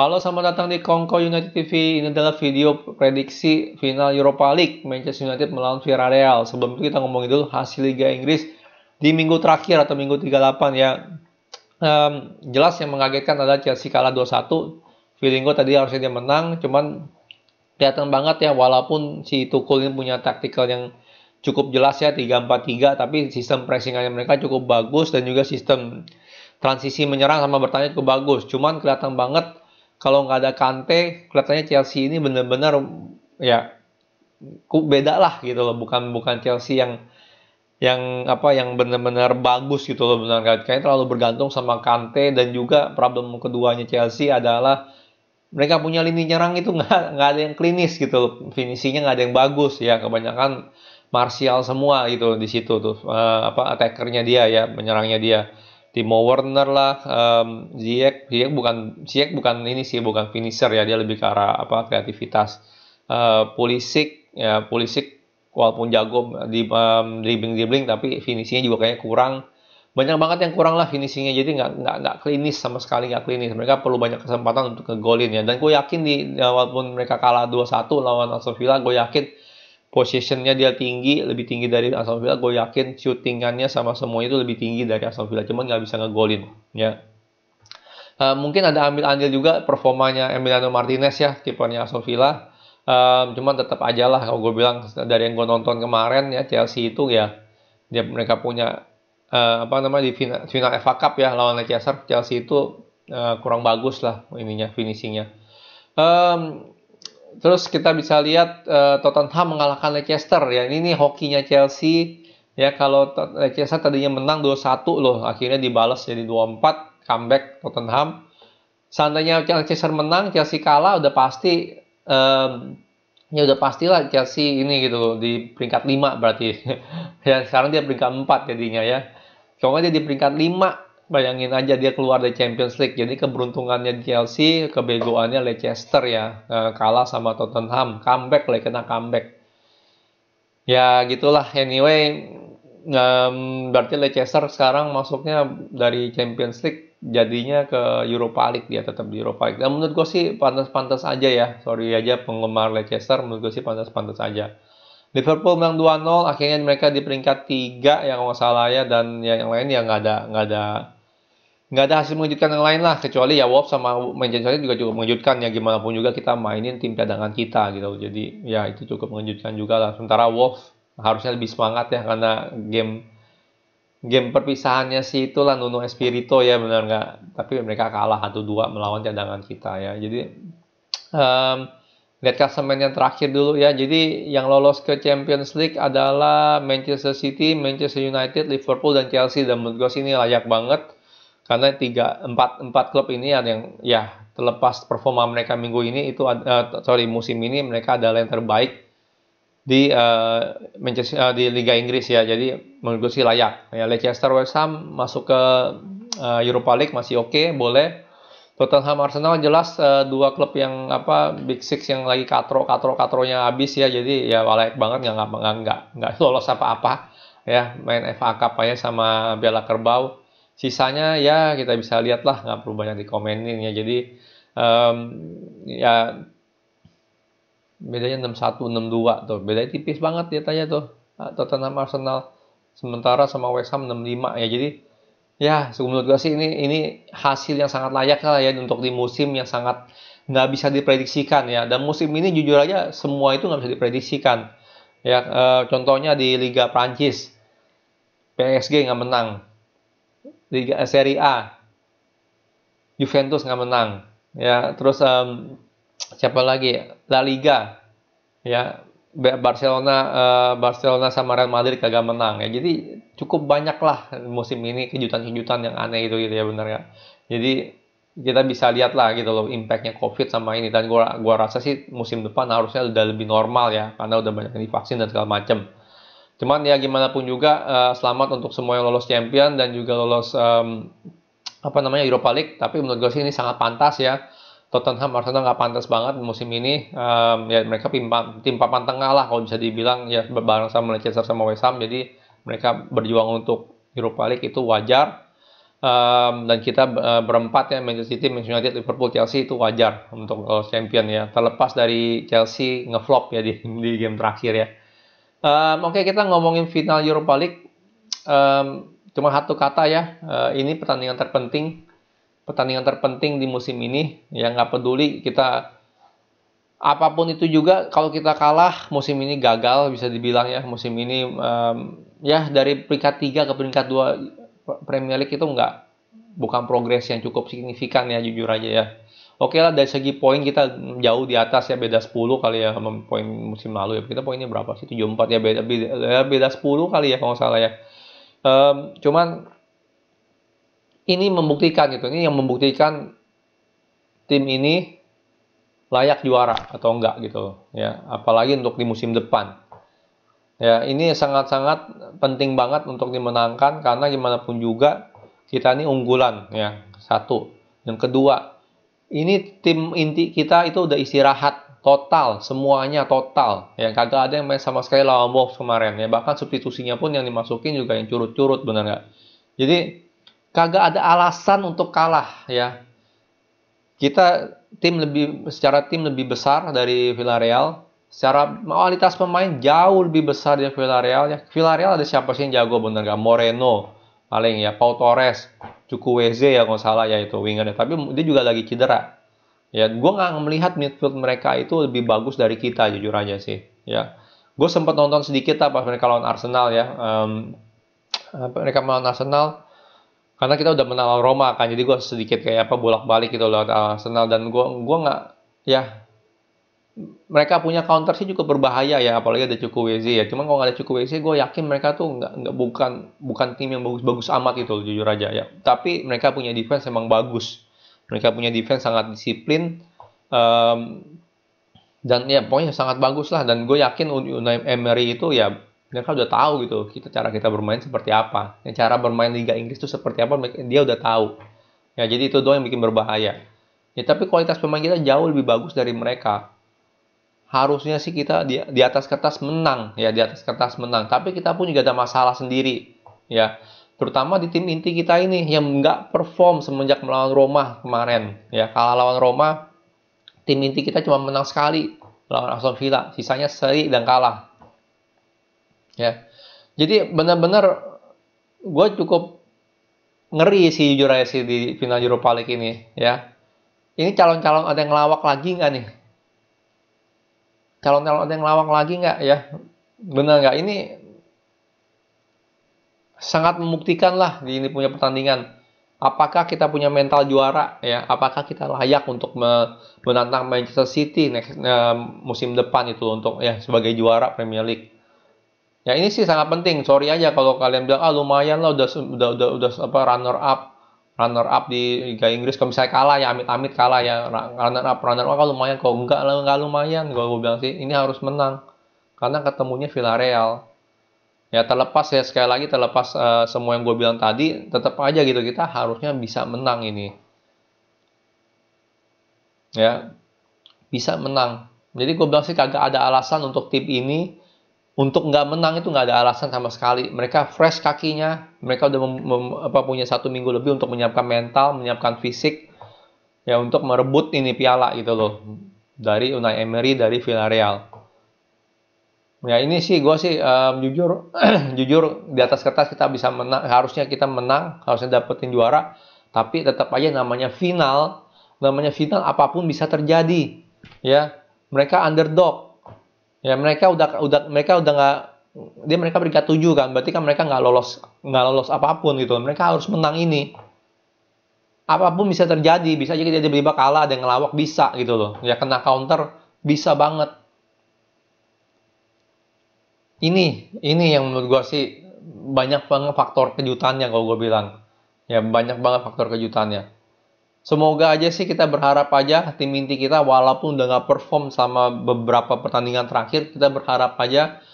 Halo, selamat datang di Kongko United TV. Ini adalah video prediksi final Europa League Manchester United melawan Villarreal. Sebelum itu kita ngomongin dulu hasil Liga Inggris di minggu terakhir atau minggu 38 ya. Um, jelas yang mengagetkan adalah Chelsea kalah 2-1. Feeling gue tadi harusnya dia menang, cuman kelihatan banget ya walaupun si Tuchel ini punya taktikal yang cukup jelas ya 3-4-3 tapi sistem pressingannya mereka cukup bagus dan juga sistem transisi menyerang sama bertanya cukup bagus. Cuman kelihatan banget kalau nggak ada Kante kelihatannya Chelsea ini benar-benar ya beda lah gitu loh bukan bukan Chelsea yang yang apa yang benar-benar bagus gitu loh benar kayaknya terlalu bergantung sama Kante dan juga problem keduanya Chelsea adalah mereka punya lini nyerang itu nggak nggak ada yang klinis gitu loh. finishingnya nggak ada yang bagus ya kebanyakan Martial semua gitu di situ tuh uh, apa attackernya dia ya menyerangnya dia Timo Werner lah, um, Ziyech, Ziyech bukan Ziyech bukan ini sih, bukan finisher ya, dia lebih ke arah apa kreativitas. Uh, Pulisic ya Pulisic walaupun jago di um, dribbling dribbling tapi finishingnya juga kayaknya kurang banyak banget yang kurang lah finishingnya jadi nggak nggak nggak klinis sama sekali nggak klinis mereka perlu banyak kesempatan untuk ngegolin ya dan gue yakin di ya, walaupun mereka kalah 2-1 lawan Aston Villa gue yakin Positionnya dia tinggi, lebih tinggi dari Aston Villa. Gue yakin shootingannya sama semuanya itu lebih tinggi dari Aston Villa. Cuman nggak bisa ngegolin. Ya. Uh, mungkin ada ambil-andil juga performanya Emiliano Martinez ya, kipernya Aston Villa. Uh, cuman tetap aja lah kalau gue bilang dari yang gue nonton kemarin ya Chelsea itu ya dia mereka punya uh, apa namanya di final, final FA Cup ya lawan Leicester Chelsea itu uh, kurang bagus lah ininya finishingnya. Um, Terus kita bisa lihat uh, Tottenham mengalahkan Leicester ya. Ini nih hokinya Chelsea ya kalau Leicester tadinya menang 2-1 loh, akhirnya dibalas jadi 2-4 comeback Tottenham. Seandainya Leicester menang, Chelsea kalah udah pasti um, ya udah pastilah Chelsea ini gitu loh di peringkat 5 berarti. ya sekarang dia peringkat 4 jadinya ya. Cuma dia di peringkat 5 bayangin aja dia keluar dari Champions League. Jadi keberuntungannya Chelsea, kebegoannya Leicester ya, eh, kalah sama Tottenham, comeback lah kena comeback. Ya gitulah. Anyway, um, berarti Leicester sekarang masuknya dari Champions League jadinya ke Europa League dia tetap di Europa League. Dan menurut gue sih pantas-pantas aja ya. Sorry aja penggemar Leicester, menurut gue sih pantas-pantas aja. Liverpool menang 2-0, akhirnya mereka di peringkat 3 yang kalau nggak salah ya, dan yang, yang lain ya nggak ada nggak ada nggak ada hasil mengejutkan yang lain lah kecuali ya Wolf sama Manchester United juga cukup mengejutkan ya gimana pun juga kita mainin tim cadangan kita gitu jadi ya itu cukup mengejutkan juga lah sementara Wolf harusnya lebih semangat ya karena game game perpisahannya si itulah Nuno Espirito ya benar nggak tapi mereka kalah satu dua melawan cadangan kita ya jadi um, lihat klasemen yang terakhir dulu ya jadi yang lolos ke Champions League adalah Manchester City, Manchester United, Liverpool dan Chelsea dan menurut gue sih ini layak banget karena tiga empat empat klub ini ada yang ya terlepas performa mereka minggu ini itu uh, sorry musim ini mereka adalah yang terbaik di uh, uh, di Liga Inggris ya jadi menurut gue sih layak ya Leicester West Ham masuk ke uh, Europa League masih oke okay, boleh Tottenham Arsenal jelas uh, dua klub yang apa Big Six yang lagi katro katro katronya habis ya jadi ya layak banget nggak nggak nggak nggak lolos apa apa ya main FA Cup aja sama Bela Kerbau sisanya ya kita bisa lihat lah nggak perlu banyak dikomenin ya jadi um, ya bedanya 61 62 tuh beda tipis banget ya tanya tuh ah, Tottenham Arsenal sementara sama West Ham 65 ya jadi ya menurut gue sih ini ini hasil yang sangat layak lah ya untuk di musim yang sangat nggak bisa diprediksikan ya dan musim ini jujur aja semua itu nggak bisa diprediksikan ya e, contohnya di Liga Prancis PSG nggak menang Liga eh, Serie A Juventus nggak menang ya terus um, siapa lagi La Liga ya Barcelona uh, Barcelona sama Real Madrid kagak menang ya jadi cukup banyak lah musim ini kejutan-kejutan yang aneh itu gitu ya benar ya jadi kita bisa lihat lah gitu loh impactnya covid sama ini dan gua gua rasa sih musim depan harusnya udah lebih normal ya karena udah banyak yang divaksin dan segala macem. Cuman ya gimana pun juga uh, selamat untuk semua yang lolos champion dan juga lolos um, apa namanya Europa League. Tapi menurut gue sih ini sangat pantas ya. Tottenham Arsenal nggak pantas banget musim ini. Um, ya mereka tim, papan tengah lah kalau bisa dibilang ya bareng sama Manchester sama West Ham. Jadi mereka berjuang untuk Europa League itu wajar. Um, dan kita uh, berempat ya Manchester City, Manchester United, Liverpool, Chelsea itu wajar untuk lolos champion ya. Terlepas dari Chelsea ngeflop ya di, di game terakhir ya Um, Oke, okay, kita ngomongin final Europa League. Um, cuma satu kata ya, uh, ini pertandingan terpenting. Pertandingan terpenting di musim ini. Ya, nggak peduli kita... Apapun itu juga, kalau kita kalah, musim ini gagal, bisa dibilang ya. Musim ini, um, ya dari peringkat 3 ke peringkat 2 Premier League itu nggak... Bukan progres yang cukup signifikan ya, jujur aja ya. Oke okay lah dari segi poin kita jauh di atas ya beda 10 kali ya sama poin musim lalu ya. Kita poinnya berapa sih? 74 ya beda beda, ya beda 10 kali ya kalau salah ya. Um, cuman ini membuktikan gitu. Ini yang membuktikan tim ini layak juara atau enggak gitu ya. Apalagi untuk di musim depan. Ya, ini sangat-sangat penting banget untuk dimenangkan karena gimana pun juga kita ini unggulan ya. Satu. Yang kedua, ini tim inti kita itu udah istirahat total semuanya total ya kagak ada yang main sama sekali lawan Wolves kemarin ya bahkan substitusinya pun yang dimasukin juga yang curut-curut bener nggak jadi kagak ada alasan untuk kalah ya kita tim lebih secara tim lebih besar dari Villarreal secara kualitas pemain jauh lebih besar dari Villarreal ya Villarreal ada siapa sih yang jago bener nggak Moreno paling ya Pau Torres, cukup WZ ya nggak salah ya itu wingernya. Tapi dia juga lagi cedera. Ya, gue nggak melihat midfield mereka itu lebih bagus dari kita jujur aja sih. Ya, gue sempat nonton sedikit apa mereka lawan Arsenal ya. Um, mereka lawan Arsenal karena kita udah menang Roma kan jadi gue sedikit kayak apa bolak balik gitu loh Arsenal dan gue gue nggak ya mereka punya counter sih cukup berbahaya ya apalagi ada WC ya cuman kalau nggak ada cukup WC, gue yakin mereka tuh nggak nggak bukan bukan tim yang bagus-bagus amat itu, jujur aja ya tapi mereka punya defense emang bagus mereka punya defense sangat disiplin um, dan ya pokoknya sangat bagus lah dan gue yakin Unai Emery itu ya mereka udah tahu gitu kita cara kita bermain seperti apa ya, cara bermain Liga Inggris itu seperti apa dia udah tahu ya jadi itu doang yang bikin berbahaya ya tapi kualitas pemain kita jauh lebih bagus dari mereka harusnya sih kita di, di atas kertas menang ya di atas kertas menang tapi kita pun juga ada masalah sendiri ya terutama di tim inti kita ini yang nggak perform semenjak melawan Roma kemarin ya kalah lawan Roma tim inti kita cuma menang sekali lawan Aston Villa sisanya seri dan kalah ya jadi benar-benar gue cukup ngeri sih jujur sih di final Europa League ini ya ini calon-calon ada yang ngelawak lagi nggak nih calon-calon yang lawang lagi nggak ya benar nggak ini sangat membuktikan lah di ini punya pertandingan apakah kita punya mental juara ya apakah kita layak untuk menantang Manchester City next uh, musim depan itu untuk ya sebagai juara Premier League ya ini sih sangat penting sorry aja kalau kalian bilang ah lumayan lah udah udah udah, udah apa runner up runner up di Liga Inggris kalau misalnya kalah ya amit-amit kalah ya runner up runner up kalau oh, lumayan kalau enggak kalau enggak lumayan Gua gue bilang sih ini harus menang karena ketemunya Villarreal ya terlepas ya sekali lagi terlepas uh, semua yang gue bilang tadi tetap aja gitu kita harusnya bisa menang ini ya bisa menang jadi gue bilang sih kagak ada alasan untuk tip ini untuk nggak menang itu nggak ada alasan sama sekali. Mereka fresh kakinya, mereka udah apa, punya satu minggu lebih untuk menyiapkan mental, menyiapkan fisik, ya untuk merebut ini piala gitu loh dari Unai Emery dari Villarreal. Ya ini sih gue sih um, jujur jujur di atas kertas kita bisa menang harusnya kita menang harusnya dapetin juara tapi tetap aja namanya final namanya final apapun bisa terjadi ya mereka underdog ya mereka udah udah mereka udah nggak dia mereka peringkat 7 kan berarti kan mereka nggak lolos nggak lolos apapun gitu mereka harus menang ini apapun bisa terjadi bisa aja dia tiba-tiba kalah ada yang ngelawak bisa gitu loh ya kena counter bisa banget ini ini yang menurut gua sih banyak banget faktor kejutannya kalau gue bilang ya banyak banget faktor kejutannya Semoga aja sih kita berharap aja tim inti kita walaupun udah nggak perform sama beberapa pertandingan terakhir kita berharap aja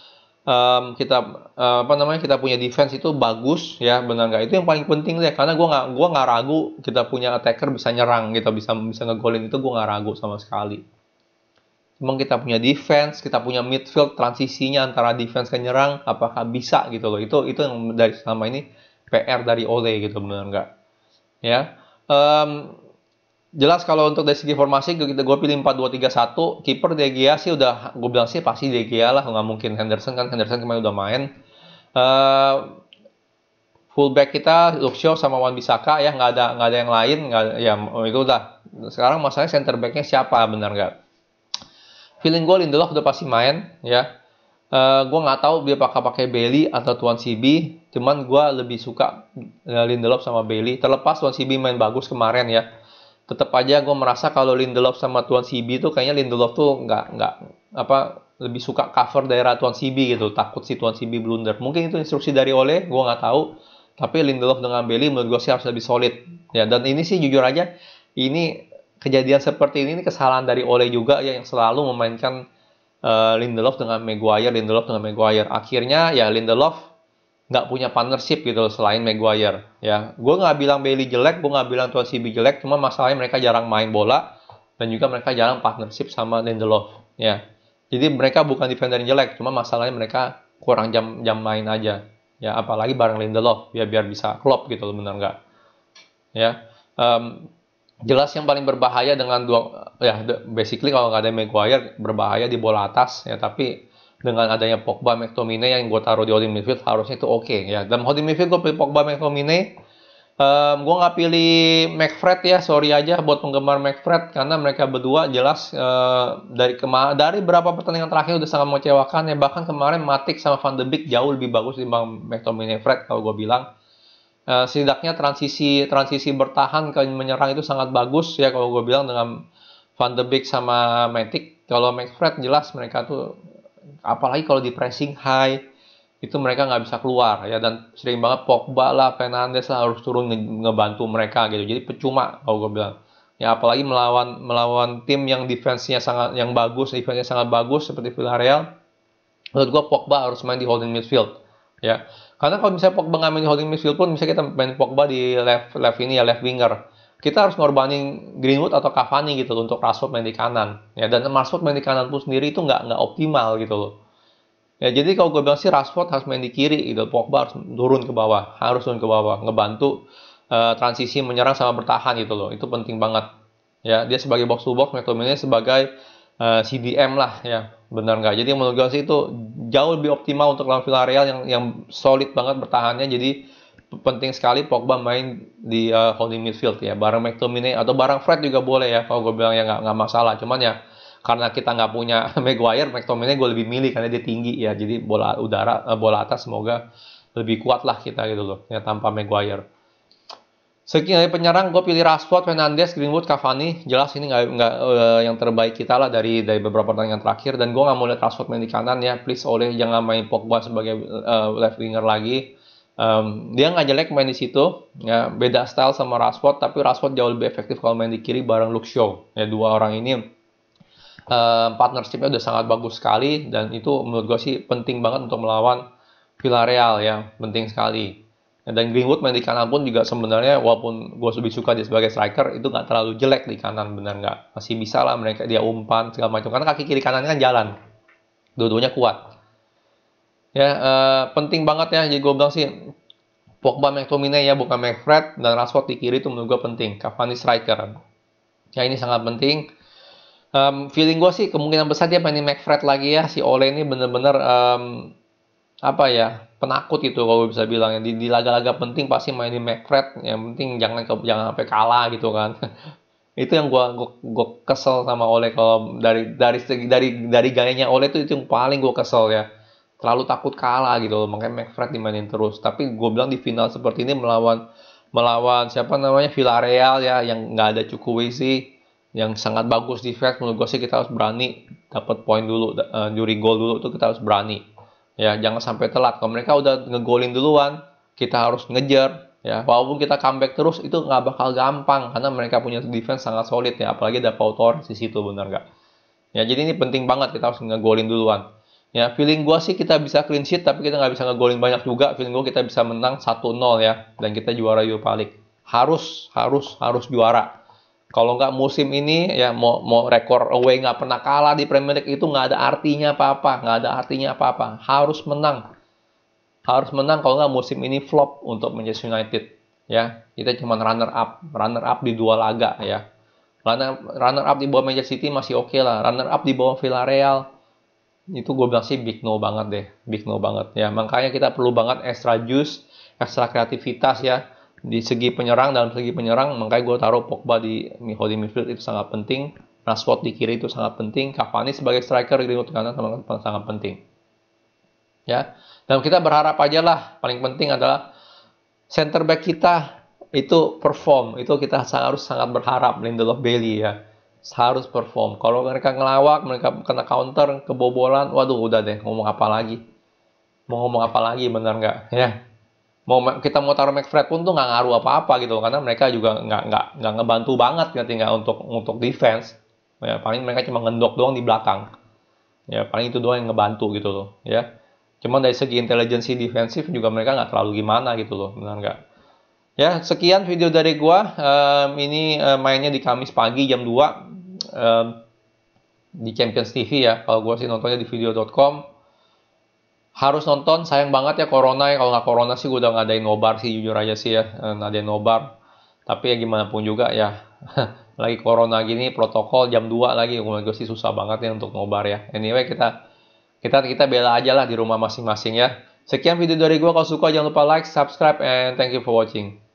um, kita uh, apa namanya kita punya defense itu bagus ya benar nggak itu yang paling penting deh karena gue nggak gua nggak ragu kita punya attacker bisa nyerang kita gitu, bisa bisa ngegolin itu gue nggak ragu sama sekali. Cuma kita punya defense, kita punya midfield transisinya antara defense ke nyerang apakah bisa gitu loh itu itu yang dari selama ini PR dari Ole gitu benar nggak ya um, jelas kalau untuk dari segi formasi gue pilih 4-2-3-1 kiper De Gea sih udah gue bilang sih pasti De Gea lah nggak mungkin Henderson kan Henderson kemarin udah main uh, fullback kita Luxio sama Wan Bisaka ya nggak ada nggak ada yang lain nggak ya itu ya udah sekarang masalahnya center backnya siapa benar nggak feeling gue Lindelof udah pasti main ya Uh, eh, gue nggak tahu dia pakai pakai Bailey atau Tuan Sibi, cuman gue lebih suka eh, Lindelof sama Bailey. Terlepas Tuan Sibi main bagus kemarin ya, tetap aja gue merasa kalau Lindelof sama Tuan Sibi itu kayaknya Lindelof tuh nggak nggak apa lebih suka cover daerah Tuan Sibi gitu, takut si Tuan Sibi blunder. Mungkin itu instruksi dari Oleh, gue nggak tahu. Tapi Lindelof dengan Bailey menurut gue sih harus lebih solid. Ya dan ini sih jujur aja, ini kejadian seperti ini, ini kesalahan dari Oleh juga ya yang selalu memainkan uh, Lindelof dengan Maguire, Lindelof dengan Maguire. Akhirnya ya Lindelof nggak punya partnership gitu selain Maguire. Ya, gue nggak bilang Bailey jelek, gue nggak bilang Tuan Sibi jelek, cuma masalahnya mereka jarang main bola dan juga mereka jarang partnership sama Lindelof. Ya, jadi mereka bukan defender yang jelek, cuma masalahnya mereka kurang jam jam main aja. Ya, apalagi bareng Lindelof ya biar bisa klop gitu loh bener nggak? Ya, um, jelas yang paling berbahaya dengan dua ya basically kalau nggak ada Maguire berbahaya di bola atas ya tapi dengan adanya Pogba McTominay yang gue taruh di holding midfield harusnya itu oke okay, ya dalam holding midfield gue pilih Pogba McTominay um, gue nggak pilih McFred ya sorry aja buat penggemar McFred karena mereka berdua jelas uh, dari kema dari berapa pertandingan terakhir udah sangat mengecewakan ya bahkan kemarin Matic sama Van de Beek jauh lebih bagus dibanding McTominay Fred kalau gue bilang Eh, setidaknya transisi transisi bertahan ke menyerang itu sangat bagus ya kalau gue bilang dengan Van de Beek sama Matic kalau McFred jelas mereka tuh apalagi kalau di pressing high itu mereka nggak bisa keluar ya dan sering banget Pogba lah Fernandes lah harus turun nge ngebantu mereka gitu jadi percuma kalau gue bilang ya apalagi melawan melawan tim yang defense-nya sangat yang bagus defense-nya sangat bagus seperti Villarreal menurut gue Pogba harus main di holding midfield ya karena kalau misalnya Pogba nggak main holding midfield pun, misalnya kita main Pogba di left left ini ya left winger, kita harus ngorbanin Greenwood atau Cavani gitu loh, untuk Rashford main di kanan. Ya dan Rashford main di kanan pun sendiri itu nggak nggak optimal gitu loh. Ya jadi kalau gue bilang sih Rashford harus main di kiri gitu, Pogba harus turun ke bawah, harus turun ke bawah, ngebantu uh, transisi menyerang sama bertahan gitu loh. Itu penting banget. Ya dia sebagai box to box, McTominay sebagai uh, eh, CDM lah ya benar nggak jadi menurut gue sih itu jauh lebih optimal untuk lawan Villarreal yang yang solid banget bertahannya jadi penting sekali Pogba main di uh, holding midfield ya bareng McTominay atau bareng Fred juga boleh ya kalau gue bilang ya nggak nggak masalah cuman ya karena kita nggak punya Maguire McTominay gue lebih milih karena dia tinggi ya jadi bola udara uh, bola atas semoga lebih kuat lah kita gitu loh ya tanpa Maguire Sekian dari penyerang, gue pilih Rashford, Fernandes, Greenwood, Cavani. Jelas ini nggak uh, yang terbaik kita lah dari dari beberapa pertandingan terakhir. Dan gue nggak mau lihat Rashford main di kanan ya. Please oleh jangan main Pogba sebagai uh, left winger lagi. Um, dia nggak jelek main di situ. Ya, beda style sama Rashford, tapi Rashford jauh lebih efektif kalau main di kiri bareng Luke Shaw. Ya dua orang ini uh, partnershipnya udah sangat bagus sekali dan itu menurut gue sih penting banget untuk melawan Villarreal ya, penting sekali. Dan Greenwood main di kanan pun juga sebenarnya walaupun gue lebih suka dia sebagai striker itu nggak terlalu jelek di kanan benar nggak masih bisa lah mereka dia umpan segala macam karena kaki kiri kanannya kan jalan dua-duanya kuat ya uh, penting banget ya jadi gue bilang sih Pogba McTominay ya bukan McFred dan Rashford di kiri itu menurut gue penting Cavani striker ya ini sangat penting um, feeling gue sih kemungkinan besar dia mainin McFred lagi ya si Ole ini bener-bener um, apa ya penakut gitu kalau bisa bilang ya. di, di laga-laga penting pasti main di McFred yang penting jangan ke, jangan sampai kalah gitu kan itu yang gue gue kesel sama Oleh kalau dari dari dari dari gayanya Oleh itu itu yang paling gue kesel ya terlalu takut kalah gitu loh makanya McFred dimainin terus tapi gue bilang di final seperti ini melawan melawan siapa namanya Villarreal ya yang nggak ada cukup sih yang sangat bagus di fact menurut gue sih kita harus berani dapat poin dulu uh, eh, juri gol dulu tuh kita harus berani ya jangan sampai telat kalau mereka udah ngegolin duluan kita harus ngejar ya walaupun kita comeback terus itu nggak bakal gampang karena mereka punya defense sangat solid ya apalagi ada Pau Torres di situ benar nggak ya jadi ini penting banget kita harus ngegolin duluan ya feeling gue sih kita bisa clean sheet tapi kita nggak bisa ngegolin banyak juga feeling gue kita bisa menang 1-0 ya dan kita juara Europa League harus harus harus juara kalau nggak musim ini ya mau mau rekor away nggak pernah kalah di Premier League itu nggak ada artinya apa-apa, nggak ada artinya apa-apa. Harus menang, harus menang. Kalau nggak musim ini flop untuk Manchester United ya. Kita cuma runner up, runner up di dua laga ya. Runner, runner up di bawah Manchester City masih oke okay lah. Runner up di bawah Villarreal itu gue bilang sih big no banget deh, big no banget ya. Makanya kita perlu banget extra juice, extra kreativitas ya di segi penyerang dalam segi penyerang makanya gue taruh Pogba di holding midfield itu sangat penting Rashford di kiri itu sangat penting Cavani sebagai striker di Greenwood kanan sangat, sangat penting ya dan kita berharap aja lah paling penting adalah center back kita itu perform itu kita harus sangat berharap Lindelof Bailey ya harus perform kalau mereka ngelawak mereka kena counter kebobolan waduh udah deh ngomong apa lagi mau ngomong apa lagi bener nggak ya mau kita mau taruh McFred pun tuh nggak ngaruh apa-apa gitu karena mereka juga nggak nggak nggak ngebantu banget ya nggak untuk untuk defense ya paling mereka cuma ngendok doang di belakang ya paling itu doang yang ngebantu gitu loh ya cuman dari segi intelijensi defensif juga mereka nggak terlalu gimana gitu loh benar nggak ya sekian video dari gua um, ini um, mainnya di Kamis pagi jam 2 um, di Champions TV ya kalau gua sih nontonnya di video.com harus nonton sayang banget ya corona ya kalau nggak corona sih gue udah ngadain nobar sih jujur aja sih ya eh, ngadain nobar tapi ya gimana pun juga ya lagi corona gini protokol jam 2 lagi gue sih susah banget ya untuk nobar ya anyway kita kita kita bela aja lah di rumah masing-masing ya sekian video dari gue kalau suka jangan lupa like subscribe and thank you for watching